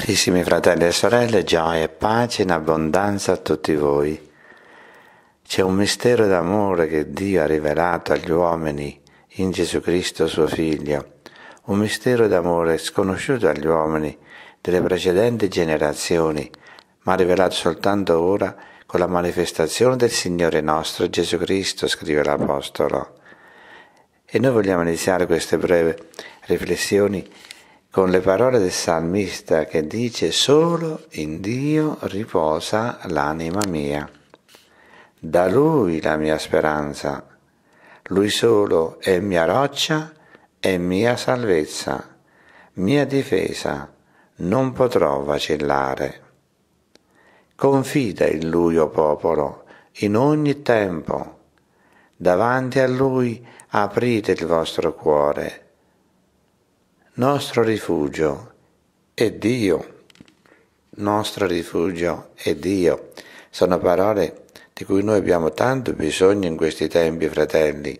Carissimi fratelli e sorelle, gioia e pace in abbondanza a tutti voi. C'è un mistero d'amore che Dio ha rivelato agli uomini in Gesù Cristo suo Figlio, un mistero d'amore sconosciuto agli uomini delle precedenti generazioni, ma rivelato soltanto ora con la manifestazione del Signore nostro Gesù Cristo, scrive l'Apostolo. E noi vogliamo iniziare queste breve riflessioni con le parole del salmista che dice solo in Dio riposa l'anima mia. Da Lui la mia speranza, Lui solo è mia roccia e mia salvezza, mia difesa, non potrò vacillare. Confida in Lui, o oh popolo, in ogni tempo. Davanti a Lui aprite il vostro cuore nostro rifugio è Dio. Nostro rifugio è Dio. Sono parole di cui noi abbiamo tanto bisogno in questi tempi, fratelli.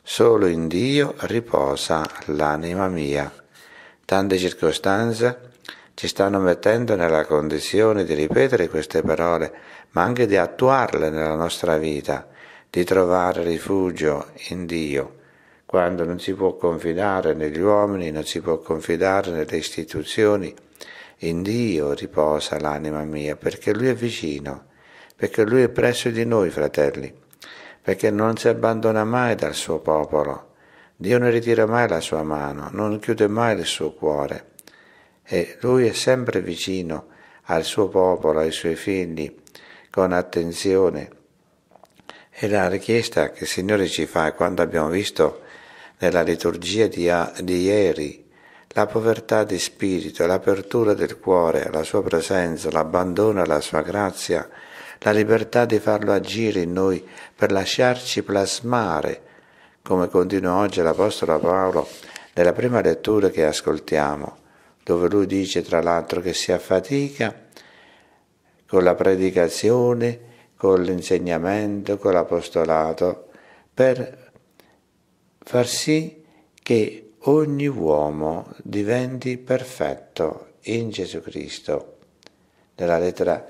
Solo in Dio riposa l'anima mia. Tante circostanze ci stanno mettendo nella condizione di ripetere queste parole, ma anche di attuarle nella nostra vita, di trovare rifugio in Dio quando non si può confidare negli uomini, non si può confidare nelle istituzioni. In Dio riposa l'anima mia, perché Lui è vicino, perché Lui è presso di noi, fratelli, perché non si abbandona mai dal suo popolo. Dio non ritira mai la sua mano, non chiude mai il suo cuore. E Lui è sempre vicino al suo popolo, ai suoi figli, con attenzione. E la richiesta che il Signore ci fa quando abbiamo visto nella liturgia di, di ieri, la povertà di spirito, l'apertura del cuore alla sua presenza, l'abbandono alla sua grazia, la libertà di farlo agire in noi per lasciarci plasmare, come continua oggi l'Apostolo Paolo nella prima lettura che ascoltiamo, dove lui dice tra l'altro che si affatica con la predicazione, con l'insegnamento, con l'apostolato, per far sì che ogni uomo diventi perfetto in Gesù Cristo. Nella lettera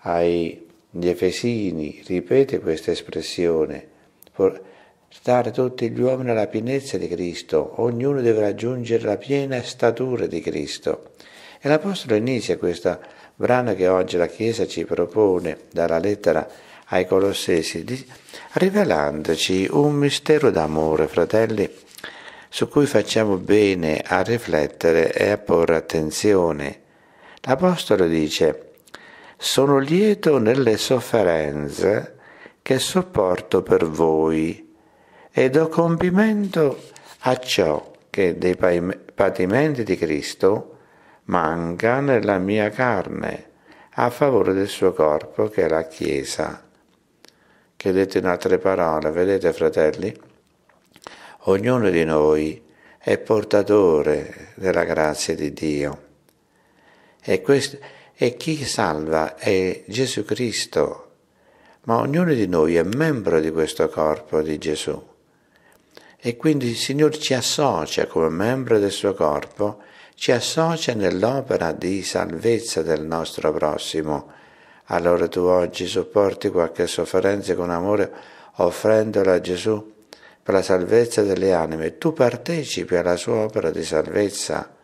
agli Efesini ripete questa espressione, portare tutti gli uomini alla pienezza di Cristo, ognuno deve raggiungere la piena statura di Cristo. E l'Apostolo inizia questo brano che oggi la Chiesa ci propone dalla lettera ai Colossesi, rivelandoci un mistero d'amore, fratelli, su cui facciamo bene a riflettere e a porre attenzione. L'Apostolo dice, sono lieto nelle sofferenze che sopporto per voi e do compimento a ciò che dei patimenti di Cristo manca nella mia carne a favore del suo corpo che è la Chiesa che detto in altre parole, vedete fratelli, ognuno di noi è portatore della grazia di Dio. E, questo, e chi salva è Gesù Cristo, ma ognuno di noi è membro di questo corpo di Gesù. E quindi il Signore ci associa come membro del suo corpo, ci associa nell'opera di salvezza del nostro prossimo, allora tu oggi sopporti qualche sofferenza con amore offrendola a Gesù per la salvezza delle anime. Tu partecipi alla sua opera di salvezza.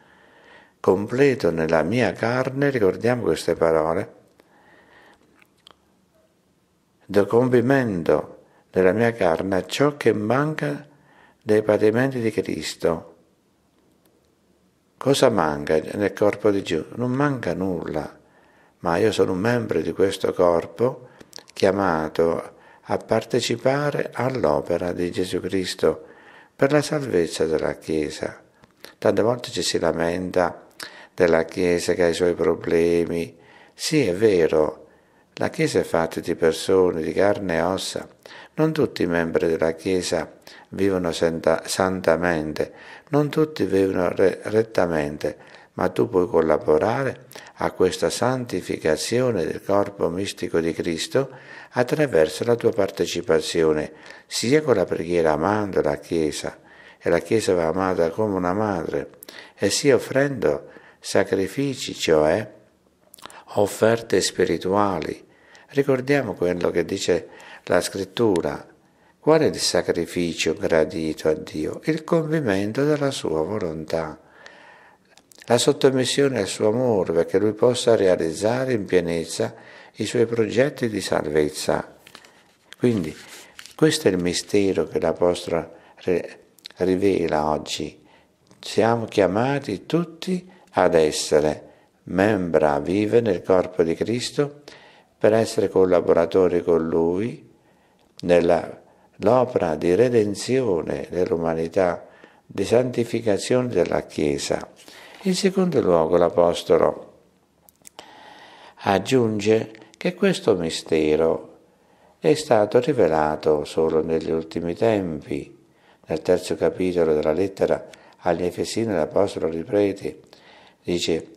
Completo nella mia carne, ricordiamo queste parole, do compimento della mia carne a ciò che manca dei patimenti di Cristo. Cosa manca nel corpo di Gesù? Non manca nulla ma io sono un membro di questo corpo chiamato a partecipare all'opera di Gesù Cristo per la salvezza della Chiesa. Tante volte ci si lamenta della Chiesa che ha i suoi problemi. Sì, è vero, la Chiesa è fatta di persone, di carne e ossa. Non tutti i membri della Chiesa vivono santa, santamente, non tutti vivono re, rettamente ma tu puoi collaborare a questa santificazione del corpo mistico di Cristo attraverso la tua partecipazione, sia con la preghiera amando la Chiesa, e la Chiesa va amata come una madre, e sia offrendo sacrifici, cioè offerte spirituali. Ricordiamo quello che dice la scrittura. Qual è il sacrificio gradito a Dio? Il compimento della sua volontà la sottomissione al suo amore perché lui possa realizzare in pienezza i suoi progetti di salvezza. Quindi questo è il mistero che l'Apostolo rivela oggi. Siamo chiamati tutti ad essere membra vive nel corpo di Cristo per essere collaboratori con Lui nell'opera di redenzione dell'umanità, di santificazione della Chiesa. In secondo luogo l'Apostolo aggiunge che questo mistero è stato rivelato solo negli ultimi tempi. Nel terzo capitolo della lettera agli Efesini l'Apostolo riprete, dice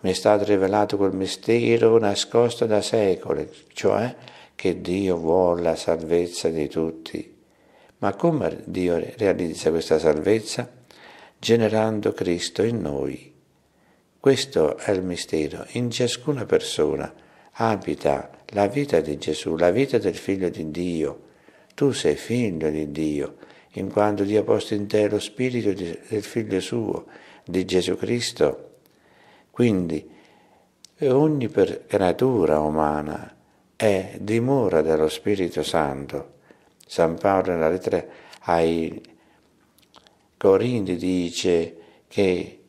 mi è stato rivelato quel mistero nascosto da secoli, cioè che Dio vuole la salvezza di tutti. Ma come Dio realizza questa salvezza? generando Cristo in noi. Questo è il mistero. In ciascuna persona abita la vita di Gesù, la vita del Figlio di Dio. Tu sei figlio di Dio, in quanto Dio ha posto in te lo spirito di, del Figlio suo, di Gesù Cristo. Quindi ogni creatura umana è dimora dello Spirito Santo. San Paolo nella lettera ai Corinde dice che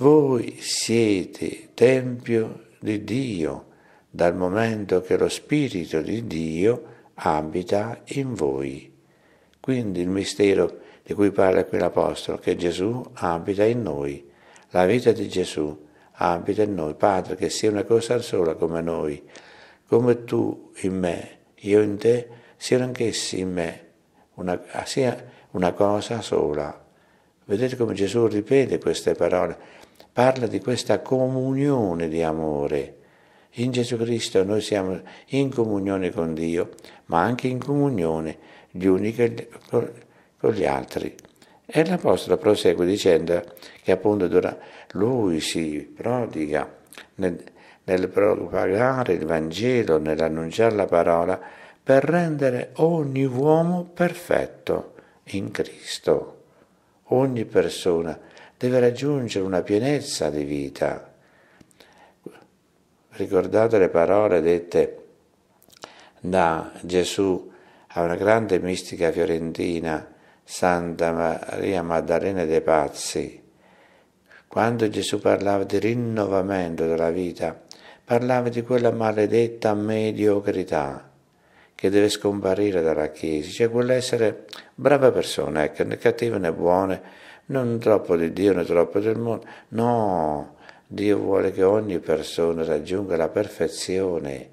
voi siete tempio di Dio dal momento che lo Spirito di Dio abita in voi. Quindi il mistero di cui parla qui l'Apostolo, che Gesù abita in noi, la vita di Gesù abita in noi. Padre, che sia una cosa sola come noi, come tu in me, io in te, siano anch'essi in me, una, sia una cosa sola, Vedete come Gesù ripete queste parole, parla di questa comunione di amore. In Gesù Cristo noi siamo in comunione con Dio, ma anche in comunione gli uni con gli altri. E l'Apostolo prosegue dicendo che appunto lui si prodiga nel, nel propagare il Vangelo, nell'annunciare la parola, per rendere ogni uomo perfetto in Cristo ogni persona deve raggiungere una pienezza di vita. Ricordate le parole dette da Gesù a una grande mistica fiorentina, Santa Maria Maddalena dei Pazzi. Quando Gesù parlava di rinnovamento della vita, parlava di quella maledetta mediocrità che deve scomparire dalla Chiesa, cioè quell'essere brava persona, ecco, né cattive né buone, non troppo di Dio né troppo del mondo, no, Dio vuole che ogni persona raggiunga la perfezione.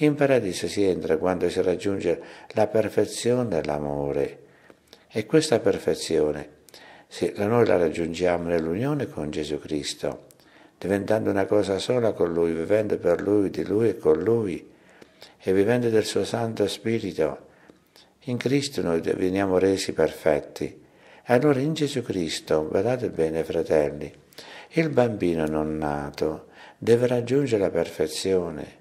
In paradiso si entra quando si raggiunge la perfezione dell'amore e questa perfezione sì, noi la raggiungiamo nell'unione con Gesù Cristo, diventando una cosa sola con Lui, vivendo per Lui, di Lui e con Lui e vivendo del suo Santo Spirito, in Cristo noi veniamo resi perfetti. E Allora in Gesù Cristo, guardate bene fratelli, il bambino non nato deve raggiungere la perfezione.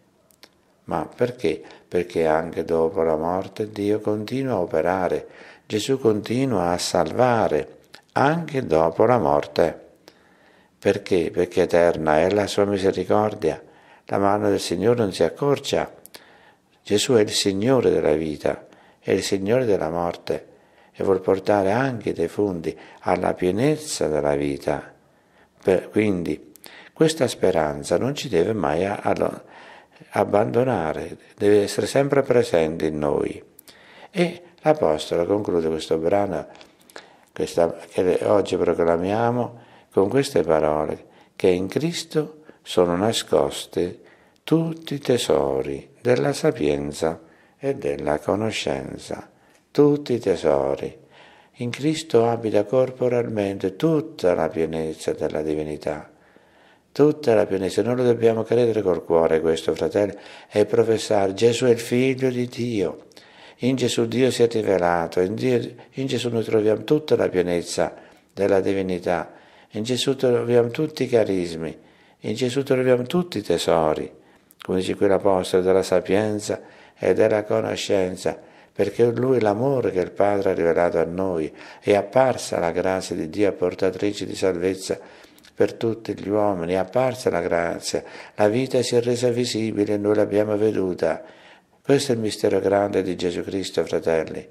Ma perché? Perché anche dopo la morte Dio continua a operare, Gesù continua a salvare, anche dopo la morte. Perché? Perché eterna è la sua misericordia. La mano del Signore non si accorcia Gesù è il Signore della vita, è il Signore della morte e vuol portare anche i defunti alla pienezza della vita. Per, quindi questa speranza non ci deve mai abbandonare, deve essere sempre presente in noi. E l'Apostolo conclude questo brano questa, che oggi proclamiamo con queste parole che in Cristo sono nascoste tutti i tesori della sapienza e della conoscenza, tutti i tesori. In Cristo abita corporalmente tutta la pienezza della divinità, tutta la pienezza. Noi lo dobbiamo credere col cuore questo, fratello, e professare Gesù è il figlio di Dio. In Gesù Dio si è rivelato, in, Dio, in Gesù noi troviamo tutta la pienezza della divinità, in Gesù troviamo tutti i carismi, in Gesù troviamo tutti i tesori come dice qui l'Apostolo, della sapienza e della conoscenza, perché in lui l'amore che il Padre ha rivelato a noi è apparsa la grazia di Dio portatrice di salvezza per tutti gli uomini, è apparsa la grazia, la vita si è resa visibile e noi l'abbiamo veduta. Questo è il mistero grande di Gesù Cristo, fratelli.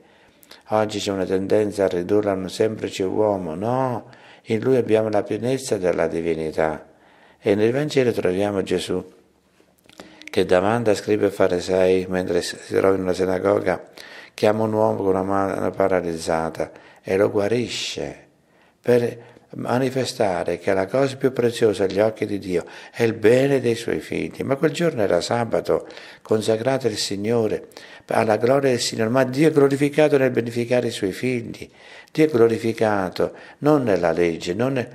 Oggi c'è una tendenza a ridurla a un semplice uomo, no, in lui abbiamo la pienezza della divinità. E nel Vangelo troviamo Gesù che domanda scrive ai farisei mentre si trova in una sinagoga, chiama un uomo con una mano paralizzata e lo guarisce per manifestare che la cosa più preziosa agli occhi di Dio è il bene dei suoi figli. Ma quel giorno era sabato, consacrato al Signore, alla gloria del Signore, ma Dio è glorificato nel beneficare i suoi figli, Dio è glorificato non nella legge, non nei,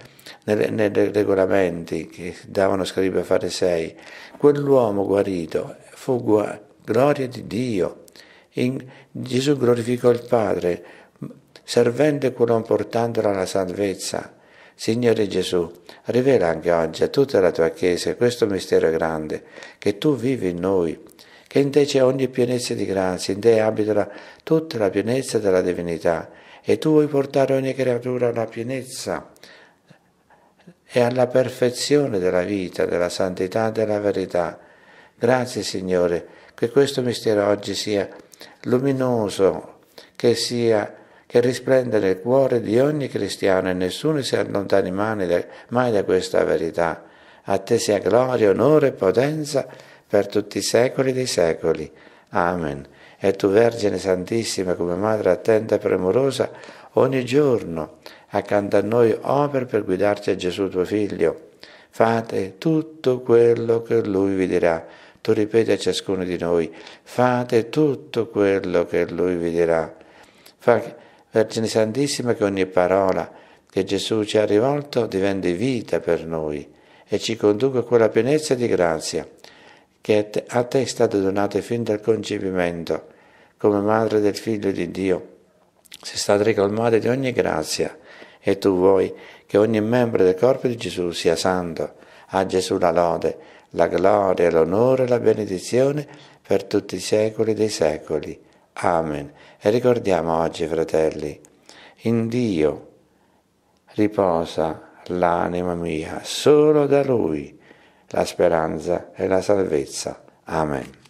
regolamenti che davano scriba a fare sei. quell'uomo guarito fu gua- gloria di Dio. In, Gesù glorificò il Padre, servendo quello portandolo alla salvezza. Signore Gesù, rivela anche oggi a tutta la tua Chiesa questo mistero grande, che tu vivi in noi, che in te c'è ogni pienezza di grazia, in te abita tutta la pienezza della divinità, e tu vuoi portare ogni creatura alla pienezza e alla perfezione della vita, della santità e della verità. Grazie Signore, che questo mistero oggi sia luminoso, che sia che risplende nel cuore di ogni cristiano e nessuno si allontani mai da, mai da questa verità. A te sia gloria, onore e potenza per tutti i secoli dei secoli. Amen. E tu, Vergine Santissima, come Madre attenta e premurosa, ogni giorno accanto a noi opera per guidarci a Gesù tuo Figlio. Fate tutto quello che Lui vi dirà. Tu ripeti a ciascuno di noi, fate tutto quello che Lui vi dirà. Fa Vergine Santissima, che ogni parola che Gesù ci ha rivolto diventi vita per noi e ci conduca a quella pienezza di grazia che a te è stata donata fin dal concepimento, come madre del Figlio di Dio. Sei stata ricolmata di ogni grazia e tu vuoi che ogni membro del corpo di Gesù sia santo. A Gesù la lode, la gloria, l'onore, e la benedizione per tutti i secoli dei secoli. Amen. E ricordiamo oggi, fratelli, in Dio riposa l'anima mia, solo da Lui la speranza e la salvezza. Amen.